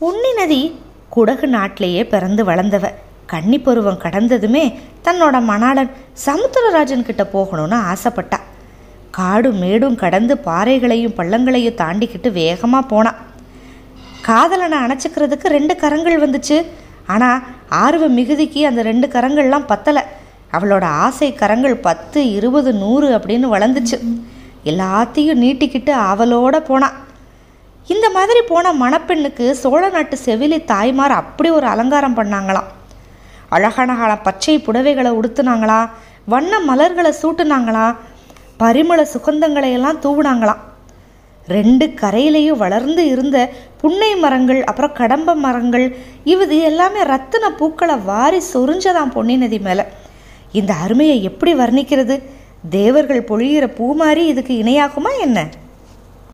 பொன்னி நதி குடகு நாட்டிலேயே பிறந்து வளர்ந்தவ கன்னி பருவம் கடந்ததுமே தன்னோட மணாளன் சமுத்திரராஜன் கிட்ட போகணும்னு ஆசைப்பட்டா காடும் மேடும் கடந்து பாறைகளையும் பள்ளங்களையும் தாண்டிக்கிட்டு வேகமாக போனான் காதலனை அணைச்சிக்கிறதுக்கு ரெண்டு கரங்கள் வந்துச்சு ஆனால் ஆர்வ மிகுதிக்கு அந்த ரெண்டு கரங்கள்லாம் பத்தலை அவளோட ஆசை கரங்கள் பத்து இருபது நூறு அப்படின்னு வளர்ந்துச்சு எல்லாத்தையும் நீட்டிக்கிட்டு அவளோட போனான் இந்த மாதிரி போன மணப்பெண்ணுக்கு சோழ நாட்டு செவிலி தாய்மார் அப்படி ஒரு அலங்காரம் பண்ணாங்களாம் அழகழகான பச்சை புடவைகளை உடுத்துனாங்களா வண்ண மலர்களை சூட்டுனாங்களா பரிமள சுகந்தங்களை எல்லாம் தூவினாங்களாம் ரெண்டு கரையிலையும் வளர்ந்து இருந்த புன்னை மரங்கள் அப்புறம் கடம்ப மரங்கள் இது எல்லாமே ரத்தின பூக்களை வாரி சொரிஞ்சதாம் பொன்னி நதி மேலே இந்த அருமையை எப்படி வர்ணிக்கிறது தேவர்கள் பொழிகிற பூ மாதிரி இதுக்கு இணையாகுமா என்ன